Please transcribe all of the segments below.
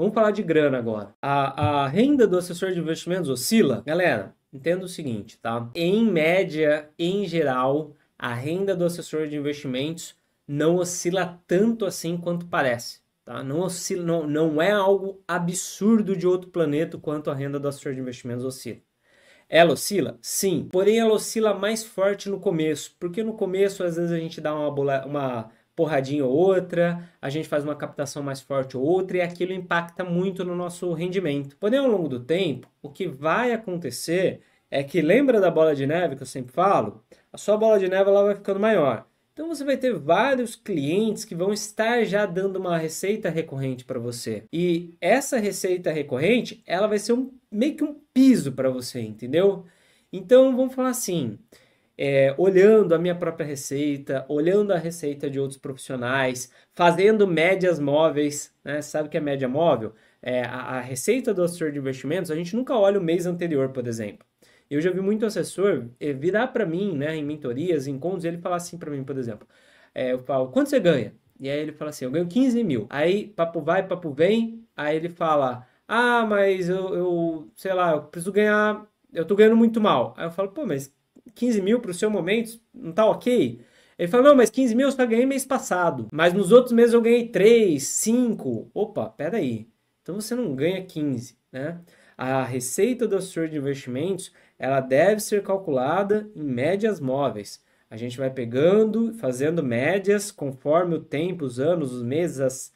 Vamos falar de grana agora. A, a renda do assessor de investimentos oscila? Galera, entenda o seguinte, tá? Em média, em geral, a renda do assessor de investimentos não oscila tanto assim quanto parece. Tá? Não, oscila, não, não é algo absurdo de outro planeta quanto a renda do assessor de investimentos oscila. Ela oscila? Sim. Porém, ela oscila mais forte no começo, porque no começo, às vezes, a gente dá uma, uma porradinha ou outra, a gente faz uma captação mais forte ou outra, e aquilo impacta muito no nosso rendimento. Porém, ao longo do tempo, o que vai acontecer é que, lembra da bola de neve que eu sempre falo? A sua bola de neve ela vai ficando maior. Então você vai ter vários clientes que vão estar já dando uma receita recorrente para você. E essa receita recorrente, ela vai ser um, meio que um piso para você, entendeu? Então vamos falar assim, é, olhando a minha própria receita, olhando a receita de outros profissionais, fazendo médias móveis. Né? Sabe o que é média móvel? É, a, a, receita do assessor de investimentos, a gente nunca olha o mês anterior, por exemplo. Eu já vi muito assessor é, virar para mim, né, em mentorias, em encontros, e ele falar assim para mim, por exemplo, é, eu falo, quanto você ganha? E aí ele fala assim, eu ganho 15 mil. Aí papo vai, papo vem, aí ele fala, ah, mas eu, eu sei lá, eu preciso ganhar, eu tô ganhando muito mal. Aí eu falo, pô, mas 15 mil para o seu momento, não tá ok? Ele fala, não, mas 15 mil eu só ganhei mês passado. Mas nos outros meses eu ganhei 3, 5. Opa, peraí. Então você não ganha 15, né? A receita do assessor de investimentos, ela deve ser calculada em médias móveis. A gente vai pegando, fazendo médias conforme o tempo, os anos, os meses, as,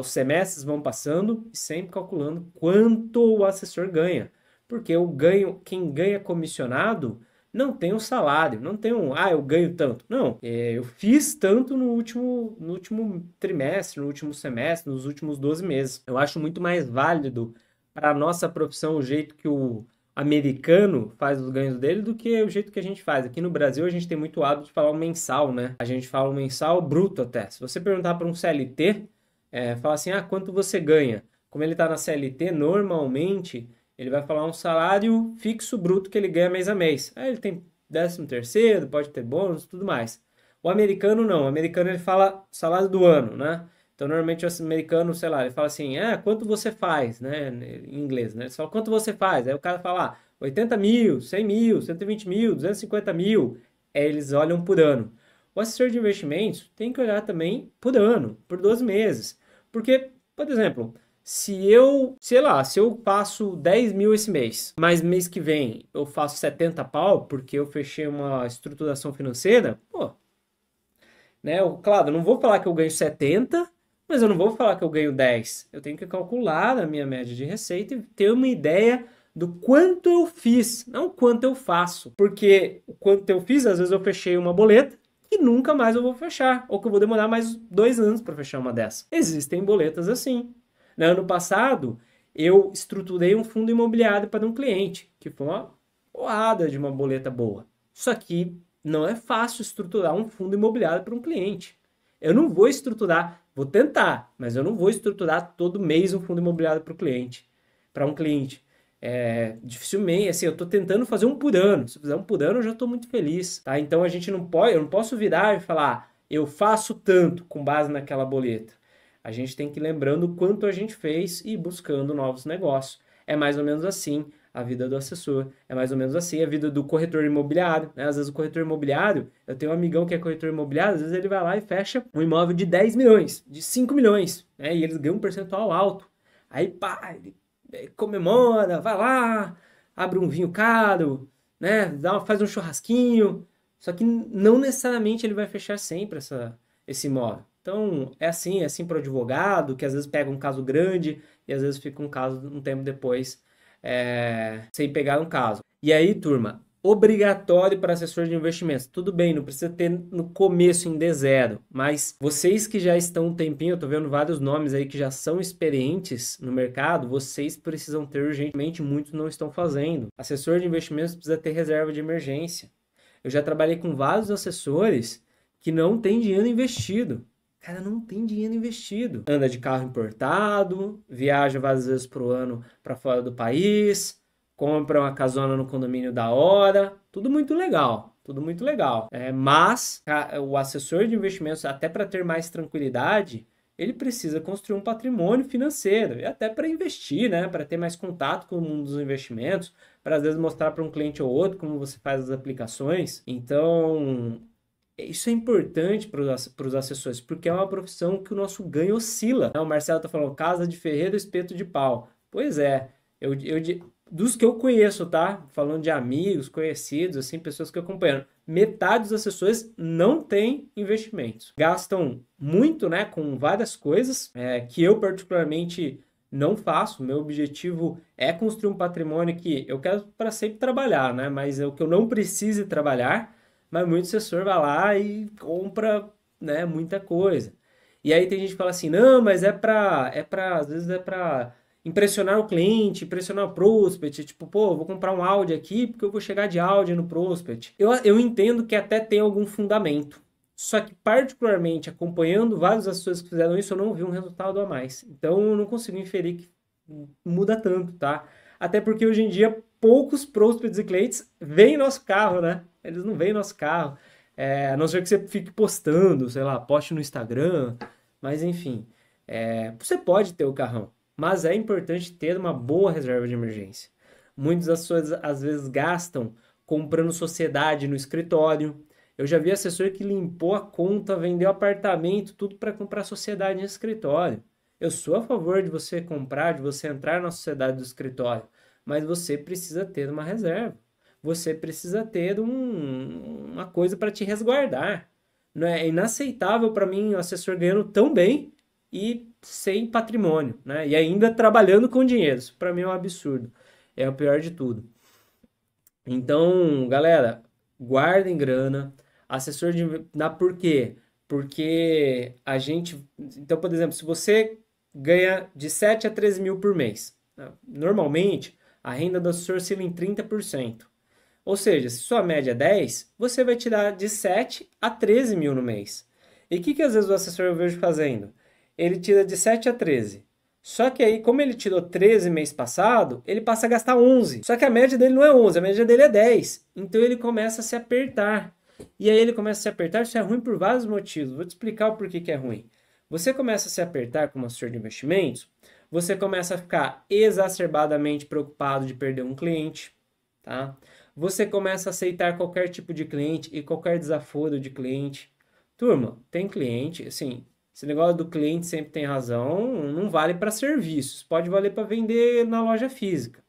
os semestres vão passando e sempre calculando quanto o assessor ganha. Porque o ganho, quem ganha comissionado não tem um salário, não tem um, ah, eu ganho tanto. Não, é, eu fiz tanto no último, no último trimestre, no último semestre, nos últimos 12 meses. Eu acho muito mais válido para a nossa profissão o jeito que o americano faz os ganhos dele do que o jeito que a gente faz. Aqui no Brasil a gente tem muito hábito de falar o mensal, né? A gente fala o mensal bruto até. Se você perguntar para um CLT, é, fala assim, ah, quanto você ganha? Como ele está na CLT, normalmente ele vai falar um salário fixo bruto que ele ganha mês a mês. Aí ele tem décimo terceiro, pode ter bônus, tudo mais. O americano não. O americano ele fala salário do ano, né? Então, normalmente o americano, sei lá, ele fala assim, ah, quanto você faz, né? Em inglês, né? Ele fala, quanto você faz? Aí o cara fala, ah, 80 mil, 100 mil, 120 mil, 250 mil. Aí eles olham por ano. O assessor de investimentos tem que olhar também por ano, por 12 meses. Porque, por exemplo, se eu, sei lá, se eu passo 10 mil esse mês, mas mês que vem eu faço 70 pau porque eu fechei uma estruturação financeira, pô. Né? Eu, claro, eu não vou falar que eu ganho 70, mas eu não vou falar que eu ganho 10. Eu tenho que calcular a minha média de receita e ter uma ideia do quanto eu fiz, não quanto eu faço. Porque o quanto eu fiz, às vezes eu fechei uma boleta que nunca mais eu vou fechar, ou que eu vou demorar mais dois anos para fechar uma dessa. Existem boletas assim. No ano passado, eu estruturei um fundo imobiliário para um cliente, que foi uma porrada de uma boleta boa. Só que não é fácil estruturar um fundo imobiliário para um cliente. Eu não vou estruturar, vou tentar, mas eu não vou estruturar todo mês um fundo imobiliário para o cliente, para um cliente. É, dificilmente, assim, eu estou tentando fazer um por ano. Se fizer um por ano, eu já estou muito feliz, tá? Então a gente não pode, eu não posso virar e falar, ah, eu faço tanto com base naquela boleta. A gente tem que ir lembrando o quanto a gente fez e buscando novos negócios. É mais ou menos assim a vida do assessor, é mais ou menos assim a vida do corretor imobiliário. Né? Às vezes o corretor imobiliário, eu tenho um amigão que é corretor imobiliário, às vezes ele vai lá e fecha um imóvel de 10 milhões, de 5 milhões, né? e eles ganham um percentual alto. Aí pá, ele é, comemora, vai lá, abre um vinho caro, né? Dá uma, faz um churrasquinho. Só que não necessariamente ele vai fechar sempre essa, esse imóvel. Então, é assim, é assim para o advogado, que às vezes pega um caso grande e às vezes fica um caso um tempo depois é, sem pegar um caso. E aí, turma, obrigatório para assessor de investimentos. Tudo bem, não precisa ter no começo em D 0 mas vocês que já estão um tempinho, eu estou vendo vários nomes aí que já são experientes no mercado, vocês precisam ter urgentemente, muitos não estão fazendo. Assessor de investimentos precisa ter reserva de emergência. Eu já trabalhei com vários assessores que não têm dinheiro investido cara não tem dinheiro investido. Anda de carro importado, viaja várias vezes pro ano para fora do país, compra uma casona no condomínio da hora, tudo muito legal. Tudo muito legal. É, mas o assessor de investimentos, até para ter mais tranquilidade, ele precisa construir um patrimônio financeiro e até para investir, né? Para ter mais contato com o mundo dos investimentos, para às vezes mostrar para um cliente ou outro como você faz as aplicações. Então, isso é importante para os assessores, porque é uma profissão que o nosso ganho oscila. Né? O Marcelo está falando casa de ferreiro, espeto de pau. Pois é, eu, eu, dos que eu conheço, tá? Falando de amigos, conhecidos, assim, pessoas que eu acompanho, metade dos assessores não tem investimentos. Gastam muito, né, com várias coisas é, que eu particularmente não faço. Meu objetivo é construir um patrimônio que eu quero para sempre trabalhar, né? Mas é o que eu não precise trabalhar mas muito assessor vai lá e compra né, muita coisa. E aí tem gente que fala assim, não, mas é para é para às vezes é para impressionar o cliente, impressionar o prospect, tipo, pô, vou comprar um áudio aqui porque eu vou chegar de áudio no prospect. Eu, eu entendo que até tem algum fundamento, só que, particularmente, acompanhando várias pessoas que fizeram isso, eu não vi um resultado a mais. Então, eu não consigo inferir que muda tanto, tá? Até porque, hoje em dia, poucos prospects e clientes veem nosso carro, né? Eles não veem nosso carro. É, a não ser que você fique postando, sei lá, poste no Instagram, mas enfim. É, você pode ter o carrão, mas é importante ter uma boa reserva de emergência. Muitas pessoas às vezes gastam comprando sociedade no escritório. Eu já vi assessor que limpou a conta, vendeu apartamento, tudo para comprar sociedade no escritório. Eu sou a favor de você comprar, de você entrar na sociedade do escritório, mas você precisa ter uma reserva você precisa ter um, uma coisa para te resguardar. não É, é inaceitável para mim o assessor ganhando tão bem e sem patrimônio, né? E ainda trabalhando com dinheiro. Isso para mim é um absurdo. É o pior de tudo. Então, galera, guardem grana. Assessor de. Na, por quê? Porque a gente. Então, por exemplo, se você ganha de 7 a 13 mil por mês, né? normalmente a renda do assessor oscila em 30%. Ou seja, se sua média é 10, você vai tirar de 7 a 13 mil no mês. E o que, que às vezes o assessor eu vejo fazendo? Ele tira de 7 a 13. Só que aí, como ele tirou 13 mês passado, ele passa a gastar 11. Só que a média dele não é 11, a média dele é 10. Então ele começa a se apertar. E aí ele começa a se apertar, isso é ruim por vários motivos. Vou te explicar o porquê que é ruim. Você começa a se apertar como assessor de investimentos, você começa a ficar exacerbadamente preocupado de perder um cliente tá? Você começa a aceitar qualquer tipo de cliente e qualquer desaforo de cliente. Turma, tem cliente, assim, esse negócio do cliente sempre tem razão, não vale para serviços, pode valer para vender na loja física.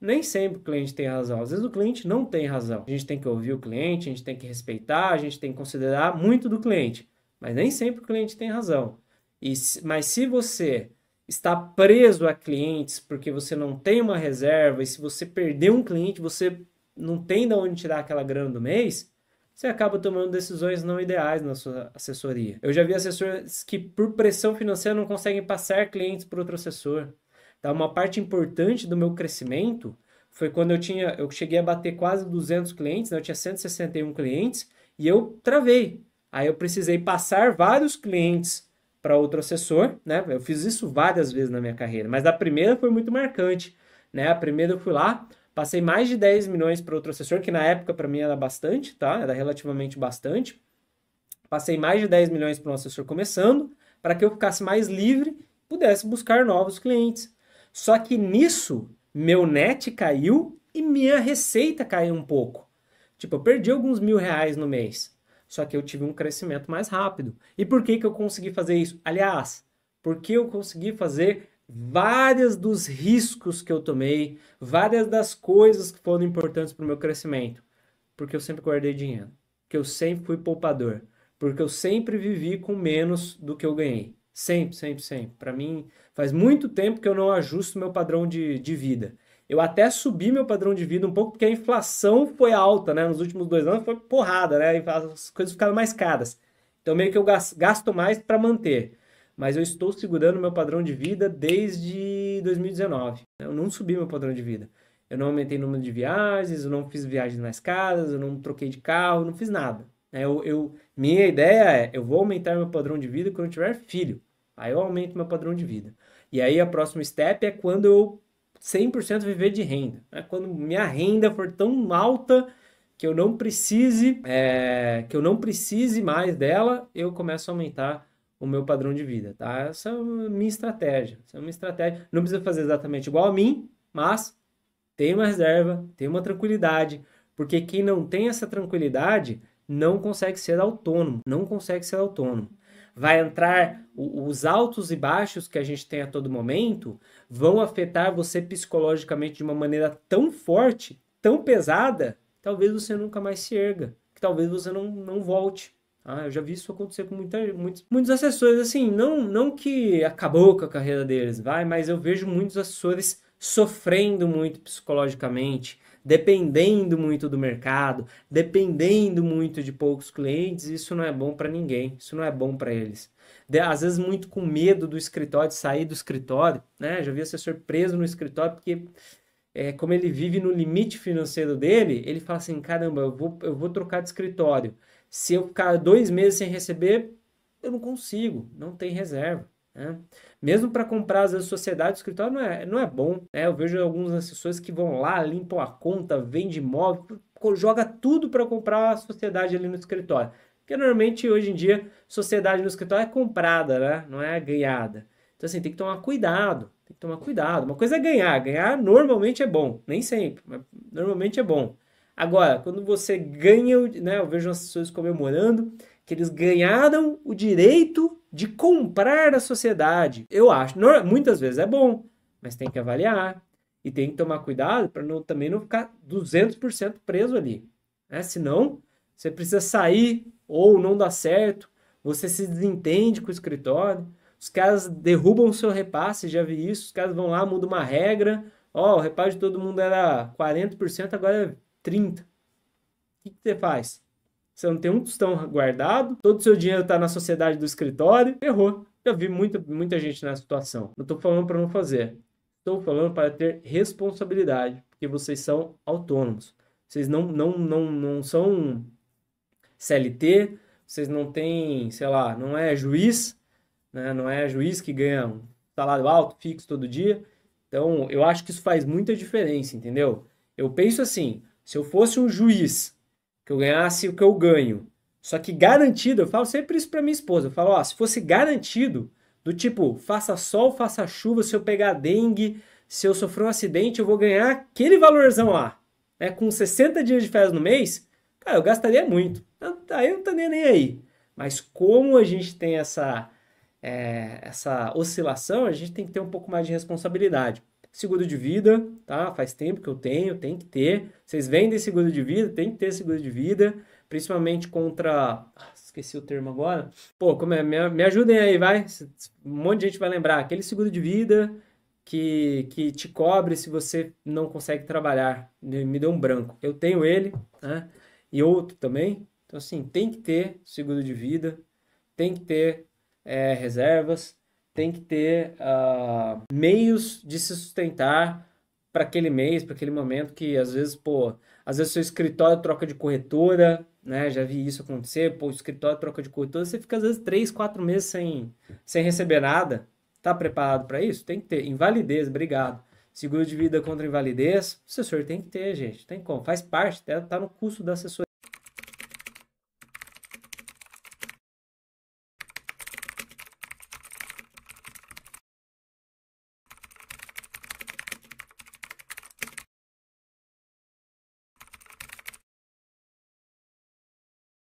Nem sempre o cliente tem razão, às vezes o cliente não tem razão. A gente tem que ouvir o cliente, a gente tem que respeitar, a gente tem que considerar muito do cliente, mas nem sempre o cliente tem razão. E, mas se você está preso a clientes porque você não tem uma reserva e se você perder um cliente, você não tem de onde tirar aquela grana do mês, você acaba tomando decisões não ideais na sua assessoria. Eu já vi assessores que, por pressão financeira, não conseguem passar clientes para outro assessor. Tá? Uma parte importante do meu crescimento foi quando eu tinha, eu cheguei a bater quase 200 clientes, né? eu tinha 161 clientes, e eu travei. Aí eu precisei passar vários clientes para outro assessor, né? Eu fiz isso várias vezes na minha carreira, mas a primeira foi muito marcante, né? A primeira eu fui lá, passei mais de 10 milhões para outro assessor, que na época para mim era bastante, tá? Era relativamente bastante. Passei mais de 10 milhões para um assessor começando, para que eu ficasse mais livre, pudesse buscar novos clientes. Só que nisso, meu net caiu e minha receita caiu um pouco. Tipo, eu perdi alguns mil reais no mês só que eu tive um crescimento mais rápido. E por que, que eu consegui fazer isso? Aliás, porque eu consegui fazer várias dos riscos que eu tomei, várias das coisas que foram importantes para o meu crescimento. Porque eu sempre guardei dinheiro, porque eu sempre fui poupador, porque eu sempre vivi com menos do que eu ganhei. Sempre, sempre, sempre. Para mim, faz muito tempo que eu não ajusto meu padrão de, de vida. Eu até subi meu padrão de vida um pouco, porque a inflação foi alta, né? Nos últimos dois anos foi porrada, né? As coisas ficaram mais caras. Então, meio que eu gasto mais para manter. Mas eu estou segurando meu padrão de vida desde 2019. Né? Eu não subi meu padrão de vida. Eu não aumentei o número de viagens, eu não fiz viagens mais caras, eu não troquei de carro, não fiz nada. É, eu, eu, minha ideia é, eu vou aumentar meu padrão de vida quando eu tiver filho. Aí eu aumento meu padrão de vida. E aí a próxima step é quando eu 100% viver de renda. É quando minha renda for tão alta que eu não precise, é, que eu não precise mais dela, eu começo a aumentar o meu padrão de vida, tá? Essa é a minha estratégia. Essa é uma estratégia. Não precisa fazer exatamente igual a mim, mas tem uma reserva, tem uma tranquilidade, porque quem não tem essa tranquilidade não consegue ser autônomo, não consegue ser autônomo vai entrar os altos e baixos que a gente tem a todo momento, vão afetar você psicologicamente de uma maneira tão forte, tão pesada, talvez você nunca mais se erga, que talvez você não, não volte. Ah, eu já vi isso acontecer com muita, muitos, muitos assessores, assim, não, não que acabou com a carreira deles, vai, mas eu vejo muitos assessores sofrendo muito psicologicamente, dependendo muito do mercado, dependendo muito de poucos clientes, isso não é bom para ninguém, isso não é bom para eles. De, às vezes muito com medo do escritório, de sair do escritório, né? Já vi assessor preso no escritório porque é, como ele vive no limite financeiro dele, ele fala assim, caramba, eu vou, eu vou trocar de escritório. Se eu ficar dois meses sem receber, eu não consigo, não tem reserva. Né? Mesmo para comprar as sociedades, o escritório não é, não é bom. Né? Eu vejo alguns assessores que vão lá, limpam a conta, vende imóvel, joga tudo para comprar a sociedade ali no escritório. Porque normalmente hoje em dia, sociedade no escritório é comprada, né? não é ganhada. Então, assim, tem que tomar cuidado. Tem que tomar cuidado. Uma coisa é ganhar. Ganhar normalmente é bom. Nem sempre, mas normalmente é bom. Agora, quando você ganha, né, eu vejo as pessoas comemorando, que eles ganharam o direito de comprar a sociedade. Eu acho, muitas vezes é bom, mas tem que avaliar e tem que tomar cuidado para não, também não ficar 200% preso ali. Né? Senão, você precisa sair ou não dá certo, você se desentende com o escritório, os caras derrubam o seu repasse, já vi isso, os caras vão lá, mudam uma regra, ó, o repasse de todo mundo era 40%, agora é 30%. O que, que você faz? Você não tem um tostão guardado, todo o seu dinheiro está na sociedade do escritório, errou. Já vi muita, muita gente nessa situação. Não estou falando para não fazer. Estou falando para ter responsabilidade, porque vocês são autônomos. Vocês não, não, não, não são CLT, vocês não têm, sei lá, não é juiz, né? não é juiz que ganha um salário alto, fixo todo dia. Então, eu acho que isso faz muita diferença, entendeu? Eu penso assim, se eu fosse um juiz que eu ganhasse o que eu ganho. Só que garantido, eu falo sempre isso para minha esposa. Eu falo, ó, se fosse garantido, do tipo, faça sol, faça chuva, se eu pegar dengue, se eu sofrer um acidente, eu vou ganhar aquele valorzão lá. Né? Com 60 dias de férias no mês, cara, eu gastaria muito. Então, aí eu não tá nem aí. Mas como a gente tem essa, é, essa oscilação, a gente tem que ter um pouco mais de responsabilidade seguro de vida, tá? Faz tempo que eu tenho, tem que ter. Vocês vendem seguro de vida, tem que ter seguro de vida, principalmente contra. Ah, esqueci o termo agora. Pô, como é? Me, me ajudem aí, vai. Um monte de gente vai lembrar. Aquele seguro de vida que, que te cobre se você não consegue trabalhar. Me deu um branco. Eu tenho ele, né? E outro também. Então, assim, tem que ter seguro de vida, tem que ter é, reservas, tem que ter uh, meios de se sustentar para aquele mês, para aquele momento que às vezes, pô, às vezes seu escritório troca de corretora, né? Já vi isso acontecer, pô, o escritório troca de corretora, você fica às vezes três, quatro meses sem, sem receber nada. Tá preparado para isso? Tem que ter. Invalidez, obrigado. Seguro de vida contra invalidez, o assessor tem que ter, gente. Tem como, faz parte, tá, tá no custo da assessoria.